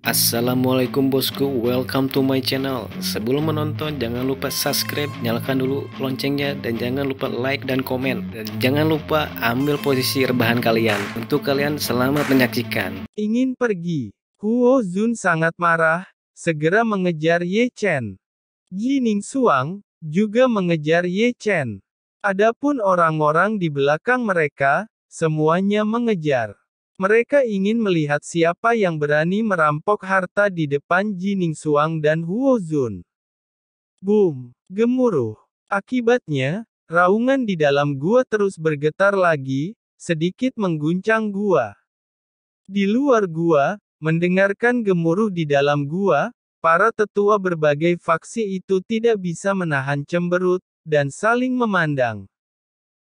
Assalamualaikum bosku, welcome to my channel Sebelum menonton jangan lupa subscribe, nyalakan dulu loncengnya Dan jangan lupa like dan komen Dan jangan lupa ambil posisi rebahan kalian Untuk kalian selamat menyaksikan Ingin pergi, Huo Zun sangat marah Segera mengejar Ye Chen Jining Suang juga mengejar Ye Chen Adapun orang-orang di belakang mereka, semuanya mengejar mereka ingin melihat siapa yang berani merampok harta di depan Jining Suang dan Huo Zun. Boom! Gemuruh. Akibatnya, raungan di dalam gua terus bergetar lagi, sedikit mengguncang gua. Di luar gua, mendengarkan gemuruh di dalam gua, para tetua berbagai faksi itu tidak bisa menahan cemberut, dan saling memandang.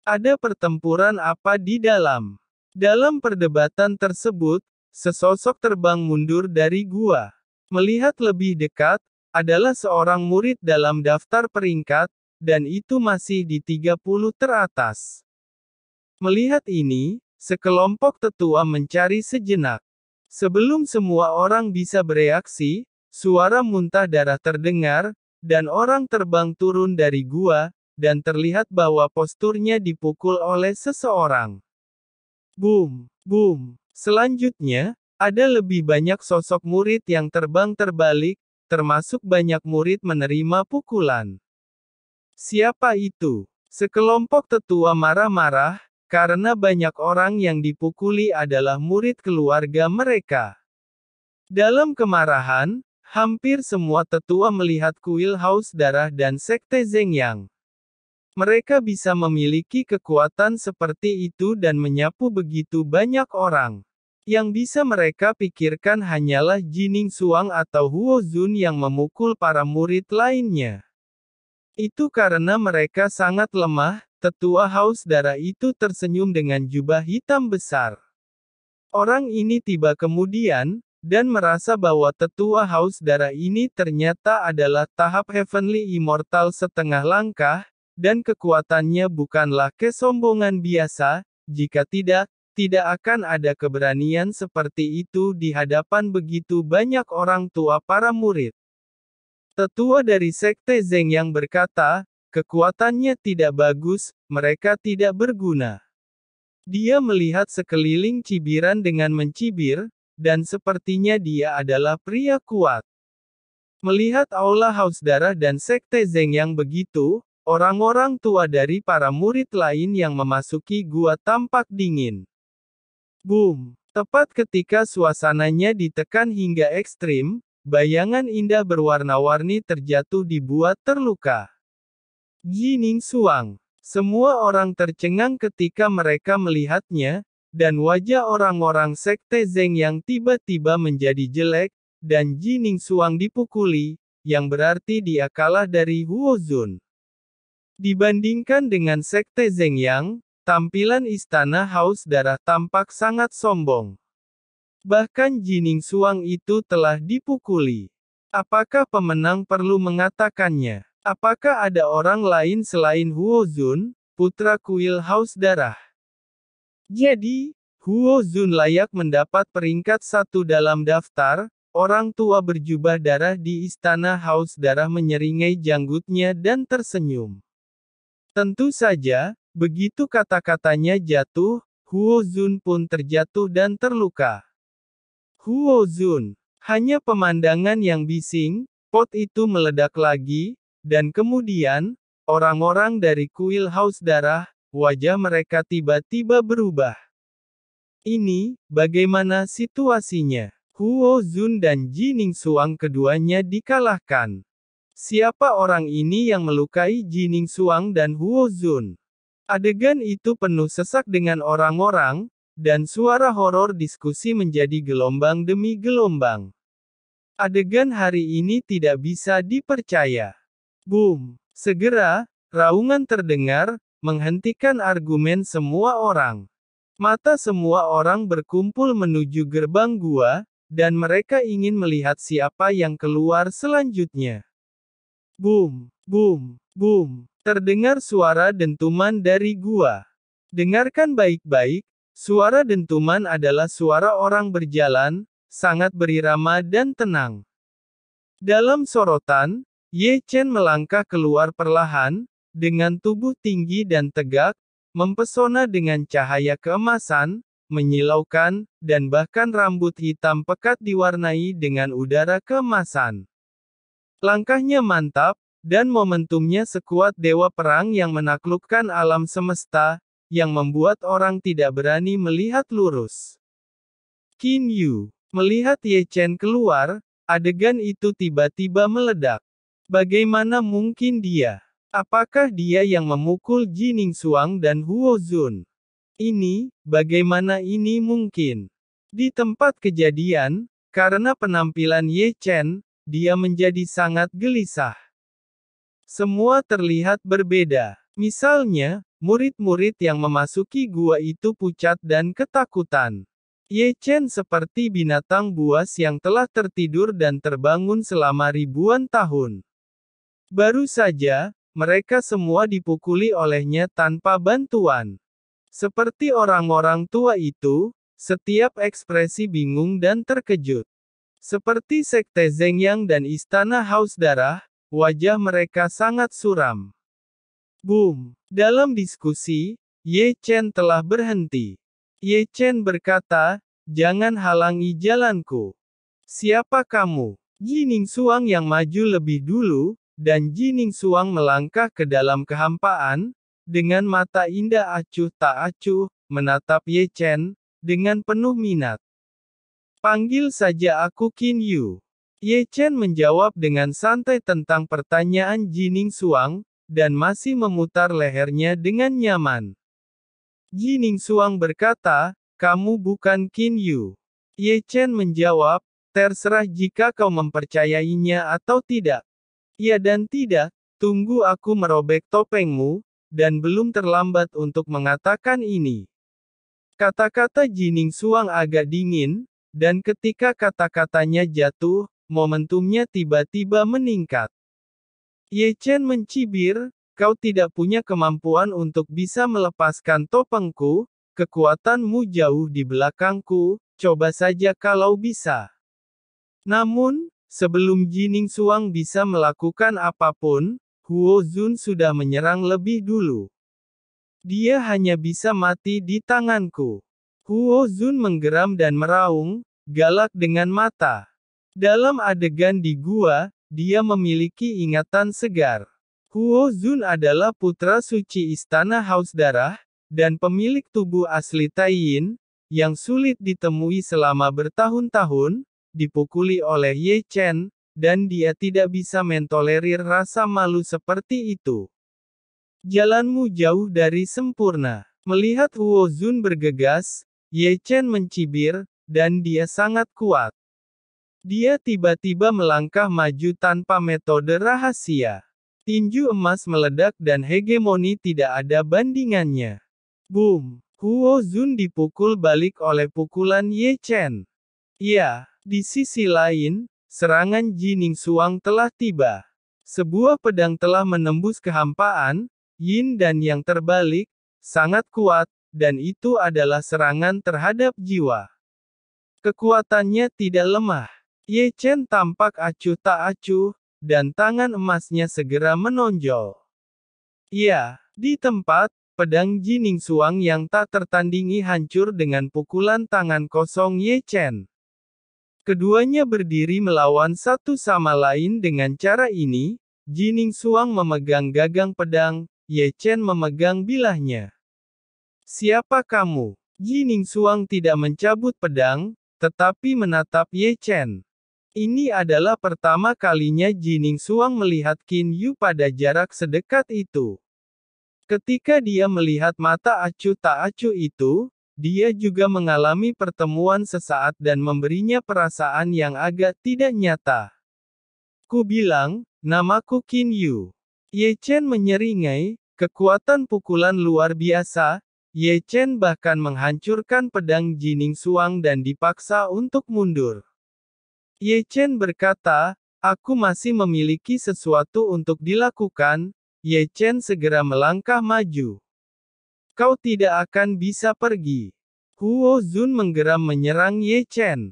Ada pertempuran apa di dalam? Dalam perdebatan tersebut, sesosok terbang mundur dari gua. Melihat lebih dekat, adalah seorang murid dalam daftar peringkat, dan itu masih di 30 teratas. Melihat ini, sekelompok tetua mencari sejenak. Sebelum semua orang bisa bereaksi, suara muntah darah terdengar, dan orang terbang turun dari gua, dan terlihat bahwa posturnya dipukul oleh seseorang. Boom, boom. Selanjutnya, ada lebih banyak sosok murid yang terbang terbalik, termasuk banyak murid menerima pukulan. Siapa itu? Sekelompok tetua marah-marah, karena banyak orang yang dipukuli adalah murid keluarga mereka. Dalam kemarahan, hampir semua tetua melihat kuil haus darah dan sekte Zhengyang. Mereka bisa memiliki kekuatan seperti itu dan menyapu begitu banyak orang. Yang bisa mereka pikirkan hanyalah Jining Suang atau Huo Zun yang memukul para murid lainnya. Itu karena mereka sangat lemah, tetua haus darah itu tersenyum dengan jubah hitam besar. Orang ini tiba kemudian, dan merasa bahwa tetua haus darah ini ternyata adalah tahap Heavenly Immortal setengah langkah, dan kekuatannya bukanlah kesombongan biasa, jika tidak, tidak akan ada keberanian seperti itu di hadapan begitu banyak orang tua para murid. Tetua dari sekte Zeng yang berkata, kekuatannya tidak bagus, mereka tidak berguna. Dia melihat sekeliling cibiran dengan mencibir, dan sepertinya dia adalah pria kuat. Melihat aula haus darah dan sekte Zeng yang begitu, Orang-orang tua dari para murid lain yang memasuki gua tampak dingin. Boom! Tepat ketika suasananya ditekan hingga ekstrim, bayangan indah berwarna-warni terjatuh di terluka. Jining Suang. Semua orang tercengang ketika mereka melihatnya, dan wajah orang-orang sekte Zeng yang tiba-tiba menjadi jelek, dan Jining Suang dipukuli, yang berarti dia kalah dari Huozun. Dibandingkan dengan sekte Zhengyang, tampilan istana Haus Darah tampak sangat sombong. Bahkan Jining Suang itu telah dipukuli. Apakah pemenang perlu mengatakannya? Apakah ada orang lain selain Huo Zun, putra kuil Haus Darah? Jadi, Huo Zun layak mendapat peringkat satu dalam daftar, orang tua berjubah darah di istana Haus Darah menyeringai janggutnya dan tersenyum. Tentu saja, begitu kata-katanya jatuh, Huo Zun pun terjatuh dan terluka. Huo Zun, hanya pemandangan yang bising, pot itu meledak lagi, dan kemudian, orang-orang dari kuil haus darah, wajah mereka tiba-tiba berubah. Ini, bagaimana situasinya? Huo Zun dan Jining Suang keduanya dikalahkan. Siapa orang ini yang melukai Jining Suang dan Huo Zun? Adegan itu penuh sesak dengan orang-orang, dan suara horor diskusi menjadi gelombang demi gelombang. Adegan hari ini tidak bisa dipercaya. Boom! Segera, raungan terdengar, menghentikan argumen semua orang. Mata semua orang berkumpul menuju gerbang gua, dan mereka ingin melihat siapa yang keluar selanjutnya. Boom, boom, boom. Terdengar suara dentuman dari gua. Dengarkan baik-baik, suara dentuman adalah suara orang berjalan, sangat berirama dan tenang. Dalam sorotan, Ye Chen melangkah keluar perlahan, dengan tubuh tinggi dan tegak, mempesona dengan cahaya keemasan, menyilaukan, dan bahkan rambut hitam pekat diwarnai dengan udara keemasan. Langkahnya mantap, dan momentumnya sekuat dewa perang yang menaklukkan alam semesta, yang membuat orang tidak berani melihat lurus. Qin Yu melihat Ye Chen keluar, adegan itu tiba-tiba meledak. Bagaimana mungkin dia? Apakah dia yang memukul Jining Suang dan Huo Zun? Ini, bagaimana ini mungkin? Di tempat kejadian, karena penampilan Ye Chen, dia menjadi sangat gelisah. Semua terlihat berbeda. Misalnya, murid-murid yang memasuki gua itu pucat dan ketakutan. Ye Chen seperti binatang buas yang telah tertidur dan terbangun selama ribuan tahun. Baru saja, mereka semua dipukuli olehnya tanpa bantuan. Seperti orang-orang tua itu, setiap ekspresi bingung dan terkejut. Seperti sekte Zhengyang dan Istana Haus Darah, wajah mereka sangat suram. Boom! Dalam diskusi, Ye Chen telah berhenti. Ye Chen berkata, jangan halangi jalanku. Siapa kamu? Jining Suang yang maju lebih dulu, dan Jining Suang melangkah ke dalam kehampaan, dengan mata indah acuh tak acuh, menatap Ye Chen, dengan penuh minat. Panggil saja aku Qin Yu. Ye Chen menjawab dengan santai tentang pertanyaan Jining Suang, dan masih memutar lehernya dengan nyaman. Jining Suang berkata, kamu bukan Qin Yu. Ye Chen menjawab, terserah jika kau mempercayainya atau tidak. Ya dan tidak, tunggu aku merobek topengmu, dan belum terlambat untuk mengatakan ini. Kata-kata Jining Suang agak dingin, dan ketika kata-katanya jatuh, momentumnya tiba-tiba meningkat. Ye Chen mencibir, kau tidak punya kemampuan untuk bisa melepaskan topengku, kekuatanmu jauh di belakangku, coba saja kalau bisa. Namun, sebelum Jining Suang bisa melakukan apapun, Huo Zun sudah menyerang lebih dulu. Dia hanya bisa mati di tanganku. Huo Zun menggeram dan meraung, galak dengan mata. Dalam adegan di gua, dia memiliki ingatan segar. Huo Zun adalah putra suci istana Haus Darah, dan pemilik tubuh asli Taiyin, yang sulit ditemui selama bertahun-tahun, dipukuli oleh Ye Chen, dan dia tidak bisa mentolerir rasa malu seperti itu. Jalanmu jauh dari sempurna. Melihat Huo Zun bergegas, Ye Chen mencibir, dan dia sangat kuat. Dia tiba-tiba melangkah maju tanpa metode rahasia. Tinju emas meledak dan hegemoni tidak ada bandingannya. Boom! Huo Zun dipukul balik oleh pukulan Ye Chen. Ya, di sisi lain, serangan Jining Suang telah tiba. Sebuah pedang telah menembus kehampaan, Yin dan Yang terbalik, sangat kuat, dan itu adalah serangan terhadap jiwa. Kekuatannya tidak lemah. Ye Chen tampak acuh tak acuh, dan tangan emasnya segera menonjol. Ya, di tempat, pedang Jining Suang yang tak tertandingi hancur dengan pukulan tangan kosong Ye Chen. Keduanya berdiri melawan satu sama lain dengan cara ini, Jining Suang memegang gagang pedang, Ye Chen memegang bilahnya. Siapa kamu? Ning Suang tidak mencabut pedang, tetapi menatap Ye Chen. Ini adalah pertama kalinya Jining Suang melihat Qin Yu pada jarak sedekat itu. Ketika dia melihat mata acu tak acu itu, dia juga mengalami pertemuan sesaat dan memberinya perasaan yang agak tidak nyata. Ku bilang, namaku Qin Yu. Ye Chen menyeringai, kekuatan pukulan luar biasa, Ye Chen bahkan menghancurkan pedang Jining Suang dan dipaksa untuk mundur. Ye Chen berkata, aku masih memiliki sesuatu untuk dilakukan, Ye Chen segera melangkah maju. Kau tidak akan bisa pergi. Huo Zun menggeram menyerang Ye Chen.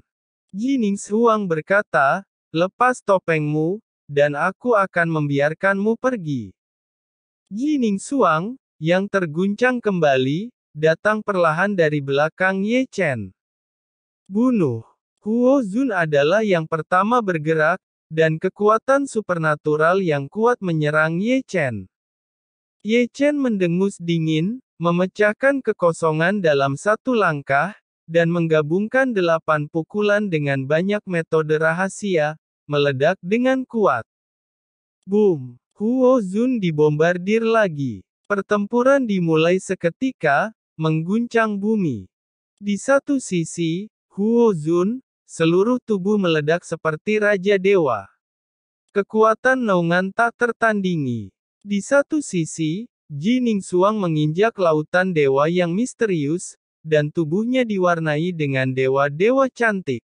Jining Suang berkata, lepas topengmu, dan aku akan membiarkanmu pergi. Jining Suang, yang terguncang kembali, datang perlahan dari belakang Ye Chen. Bunuh. Huo Zun adalah yang pertama bergerak, dan kekuatan supernatural yang kuat menyerang Ye Chen. Ye Chen mendengus dingin, memecahkan kekosongan dalam satu langkah, dan menggabungkan delapan pukulan dengan banyak metode rahasia, meledak dengan kuat. Boom! Huo Zun dibombardir lagi. Pertempuran dimulai seketika, mengguncang bumi. Di satu sisi, Huo Zun, seluruh tubuh meledak seperti Raja Dewa. Kekuatan naungan tak tertandingi. Di satu sisi, Ji Suang menginjak lautan dewa yang misterius, dan tubuhnya diwarnai dengan dewa-dewa cantik.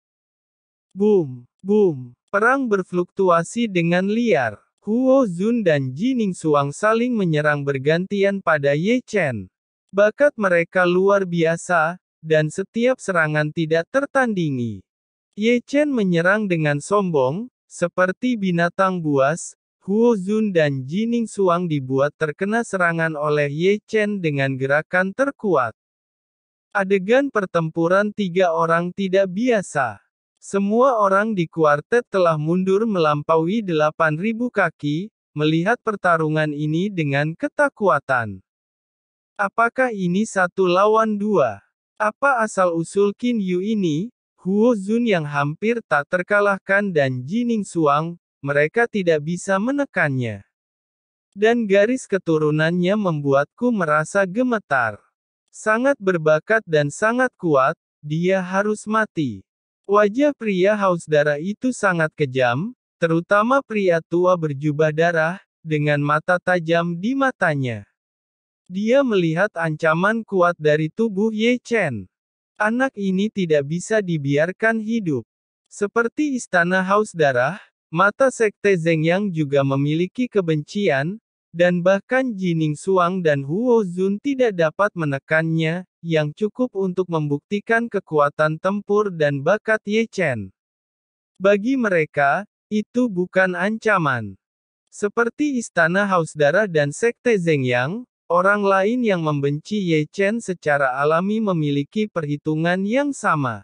Boom, boom, perang berfluktuasi dengan liar. Huo Zun dan Jining Suang saling menyerang bergantian pada Ye Chen. Bakat mereka luar biasa, dan setiap serangan tidak tertandingi. Ye Chen menyerang dengan sombong, seperti binatang buas, Huo Zun dan Jining Suang dibuat terkena serangan oleh Ye Chen dengan gerakan terkuat. Adegan pertempuran tiga orang tidak biasa. Semua orang di kuartet telah mundur melampaui 8.000 kaki, melihat pertarungan ini dengan ketakutan. Apakah ini satu lawan dua? Apa asal-usul Qin Yu ini? Huo Zun yang hampir tak terkalahkan dan Jining Suang, mereka tidak bisa menekannya. Dan garis keturunannya membuatku merasa gemetar. Sangat berbakat dan sangat kuat, dia harus mati. Wajah pria haus darah itu sangat kejam, terutama pria tua berjubah darah, dengan mata tajam di matanya. Dia melihat ancaman kuat dari tubuh Ye Chen. Anak ini tidak bisa dibiarkan hidup. Seperti istana haus darah, mata sekte Zeng Yang juga memiliki kebencian, dan bahkan Jining Suang dan Huo Zun tidak dapat menekannya, yang cukup untuk membuktikan kekuatan tempur dan bakat Ye Chen. Bagi mereka, itu bukan ancaman. Seperti Istana Haus Darah dan Sekte Zhengyang, orang lain yang membenci Ye Chen secara alami memiliki perhitungan yang sama.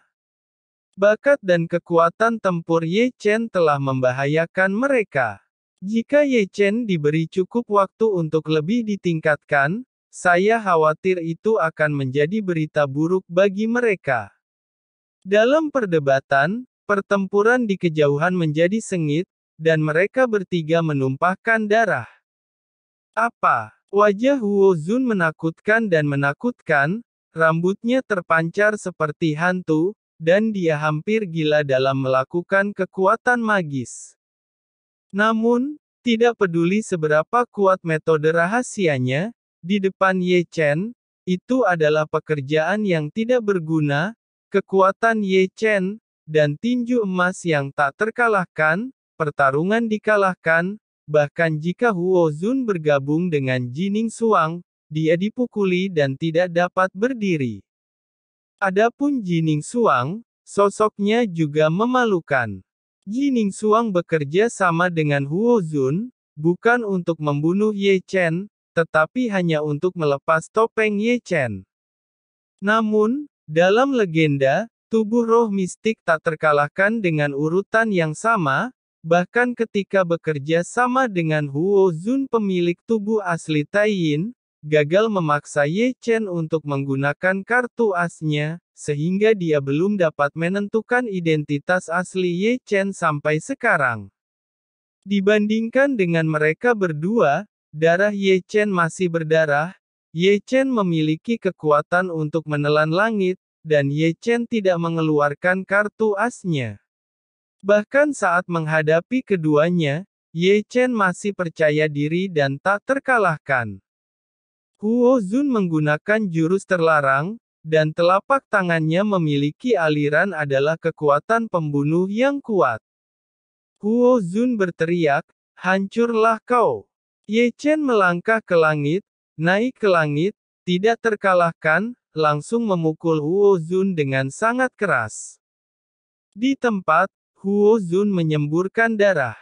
Bakat dan kekuatan tempur Ye Chen telah membahayakan mereka. Jika Ye Chen diberi cukup waktu untuk lebih ditingkatkan, saya khawatir itu akan menjadi berita buruk bagi mereka. Dalam perdebatan, pertempuran di kejauhan menjadi sengit, dan mereka bertiga menumpahkan darah. Apa? Wajah Huo Zun menakutkan dan menakutkan, rambutnya terpancar seperti hantu, dan dia hampir gila dalam melakukan kekuatan magis. Namun, tidak peduli seberapa kuat metode rahasianya, di depan Ye Chen, itu adalah pekerjaan yang tidak berguna, kekuatan Ye Chen, dan tinju emas yang tak terkalahkan, pertarungan dikalahkan, bahkan jika Huo Zun bergabung dengan Jining Suang, dia dipukuli dan tidak dapat berdiri. Adapun Jining Suang, sosoknya juga memalukan. Jining Suang bekerja sama dengan Huo Zun, bukan untuk membunuh Ye Chen, tetapi hanya untuk melepas topeng Ye Chen. Namun, dalam legenda, tubuh roh mistik tak terkalahkan dengan urutan yang sama, bahkan ketika bekerja sama dengan Huo Zun pemilik tubuh asli Tai Yin, gagal memaksa Ye Chen untuk menggunakan kartu asnya, sehingga dia belum dapat menentukan identitas asli Ye Chen sampai sekarang. Dibandingkan dengan mereka berdua, Darah Ye Chen masih berdarah, Ye Chen memiliki kekuatan untuk menelan langit, dan Ye Chen tidak mengeluarkan kartu asnya. Bahkan saat menghadapi keduanya, Ye Chen masih percaya diri dan tak terkalahkan. Huo Zun menggunakan jurus terlarang, dan telapak tangannya memiliki aliran adalah kekuatan pembunuh yang kuat. Huo Zun berteriak, hancurlah kau. Ye Chen melangkah ke langit, naik ke langit, tidak terkalahkan, langsung memukul Huo Zun dengan sangat keras. Di tempat, Huo Zun menyemburkan darah.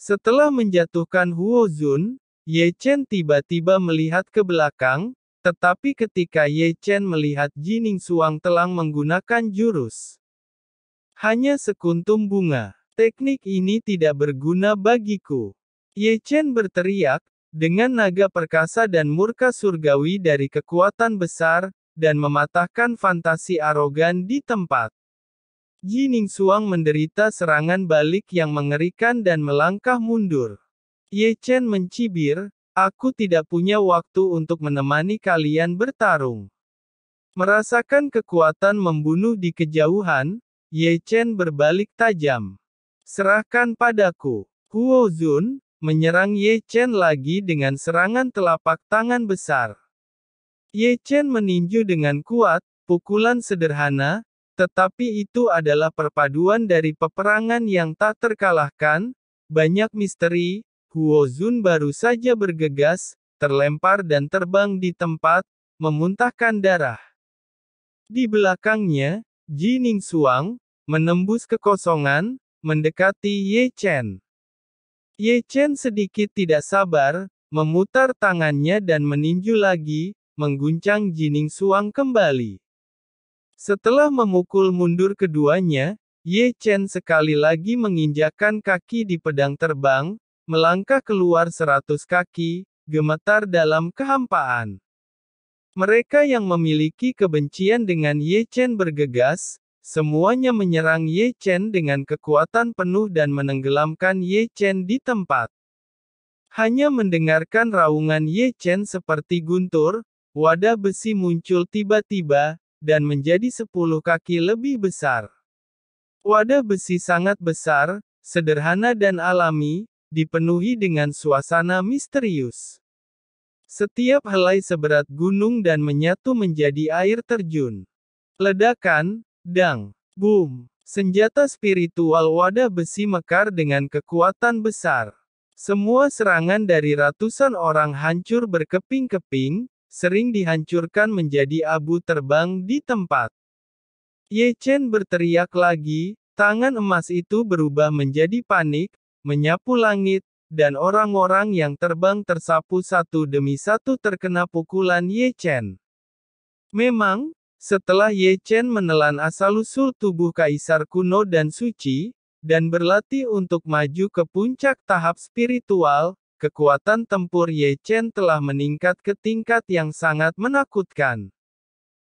Setelah menjatuhkan Huo Zun, Ye Chen tiba-tiba melihat ke belakang, tetapi ketika Ye Chen melihat Jining Suang telang menggunakan jurus. Hanya sekuntum bunga. Teknik ini tidak berguna bagiku. Ye Chen berteriak, dengan naga perkasa dan murka surgawi dari kekuatan besar, dan mematahkan fantasi arogan di tempat. Ji Suang menderita serangan balik yang mengerikan dan melangkah mundur. Ye Chen mencibir, aku tidak punya waktu untuk menemani kalian bertarung. Merasakan kekuatan membunuh di kejauhan, Ye Chen berbalik tajam. Serahkan padaku. Huo Zun, menyerang Ye Chen lagi dengan serangan telapak tangan besar. Ye Chen meninju dengan kuat, pukulan sederhana, tetapi itu adalah perpaduan dari peperangan yang tak terkalahkan, banyak misteri, Huo Zun baru saja bergegas, terlempar dan terbang di tempat, memuntahkan darah. Di belakangnya, Ji Ning Suang, menembus kekosongan, mendekati Ye Chen. Ye Chen sedikit tidak sabar, memutar tangannya dan meninju lagi, mengguncang Jining Suang kembali. Setelah memukul mundur keduanya, Ye Chen sekali lagi menginjakan kaki di pedang terbang, melangkah keluar seratus kaki, gemetar dalam kehampaan. Mereka yang memiliki kebencian dengan Ye Chen bergegas, Semuanya menyerang Ye Chen dengan kekuatan penuh dan menenggelamkan Ye Chen di tempat. Hanya mendengarkan raungan Ye Chen seperti guntur, wadah besi muncul tiba-tiba, dan menjadi sepuluh kaki lebih besar. Wadah besi sangat besar, sederhana dan alami, dipenuhi dengan suasana misterius. Setiap helai seberat gunung dan menyatu menjadi air terjun. Ledakan, Dang, boom, senjata spiritual wadah besi mekar dengan kekuatan besar. Semua serangan dari ratusan orang hancur berkeping-keping, sering dihancurkan menjadi abu terbang di tempat. Ye Chen berteriak lagi, tangan emas itu berubah menjadi panik, menyapu langit, dan orang-orang yang terbang tersapu satu demi satu terkena pukulan Ye Chen. Memang, setelah Ye Chen menelan asal-usul tubuh kaisar kuno dan suci, dan berlatih untuk maju ke puncak tahap spiritual, kekuatan tempur Ye Chen telah meningkat ke tingkat yang sangat menakutkan.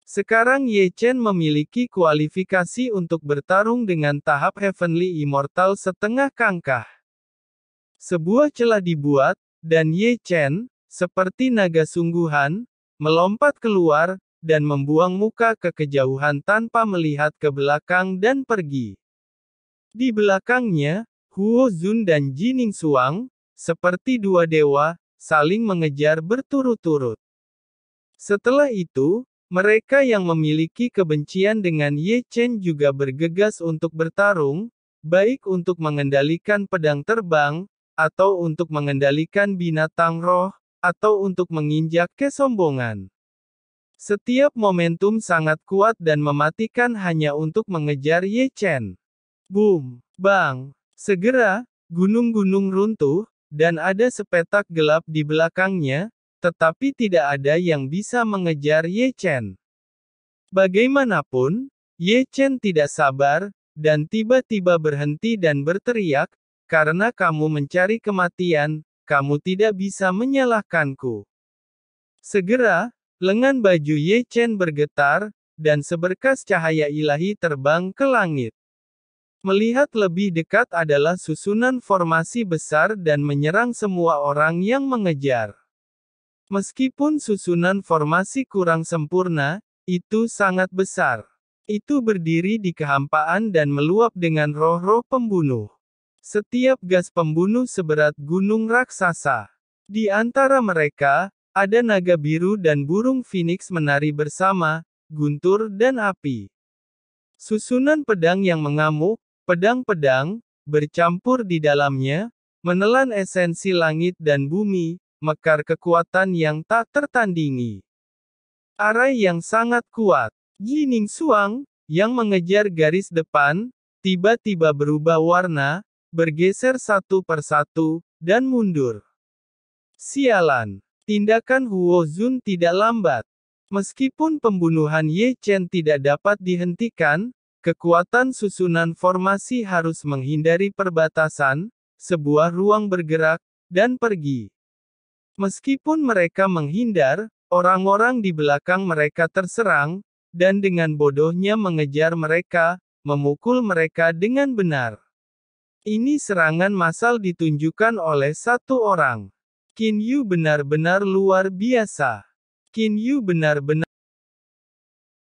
Sekarang Ye Chen memiliki kualifikasi untuk bertarung dengan tahap Heavenly Immortal setengah kangkah. Sebuah celah dibuat, dan Ye Chen, seperti naga sungguhan, melompat keluar, dan membuang muka ke kejauhan tanpa melihat ke belakang dan pergi. Di belakangnya, Huo Zun dan Jining Suang, seperti dua dewa, saling mengejar berturut-turut. Setelah itu, mereka yang memiliki kebencian dengan Ye Chen juga bergegas untuk bertarung, baik untuk mengendalikan pedang terbang, atau untuk mengendalikan binatang roh, atau untuk menginjak kesombongan. Setiap momentum sangat kuat dan mematikan hanya untuk mengejar Ye Chen. Boom! Bang! Segera, gunung-gunung runtuh, dan ada sepetak gelap di belakangnya, tetapi tidak ada yang bisa mengejar Ye Chen. Bagaimanapun, Ye Chen tidak sabar, dan tiba-tiba berhenti dan berteriak, karena kamu mencari kematian, kamu tidak bisa menyalahkanku. Segera, Lengan baju Ye Chen bergetar, dan seberkas cahaya ilahi terbang ke langit. Melihat lebih dekat adalah susunan formasi besar dan menyerang semua orang yang mengejar. Meskipun susunan formasi kurang sempurna, itu sangat besar. Itu berdiri di kehampaan dan meluap dengan roh-roh pembunuh. Setiap gas pembunuh seberat gunung raksasa. Di antara mereka, ada naga biru dan burung phoenix menari bersama, guntur dan api. Susunan pedang yang mengamuk, pedang-pedang, bercampur di dalamnya, menelan esensi langit dan bumi, mekar kekuatan yang tak tertandingi. Arai yang sangat kuat, Yining Suang, yang mengejar garis depan, tiba-tiba berubah warna, bergeser satu persatu, dan mundur. Sialan, Tindakan Huo Zun tidak lambat. Meskipun pembunuhan Ye Chen tidak dapat dihentikan, kekuatan susunan formasi harus menghindari perbatasan, sebuah ruang bergerak, dan pergi. Meskipun mereka menghindar, orang-orang di belakang mereka terserang, dan dengan bodohnya mengejar mereka, memukul mereka dengan benar. Ini serangan massal ditunjukkan oleh satu orang. Kin Yu benar-benar luar biasa. Kin Yu benar-benar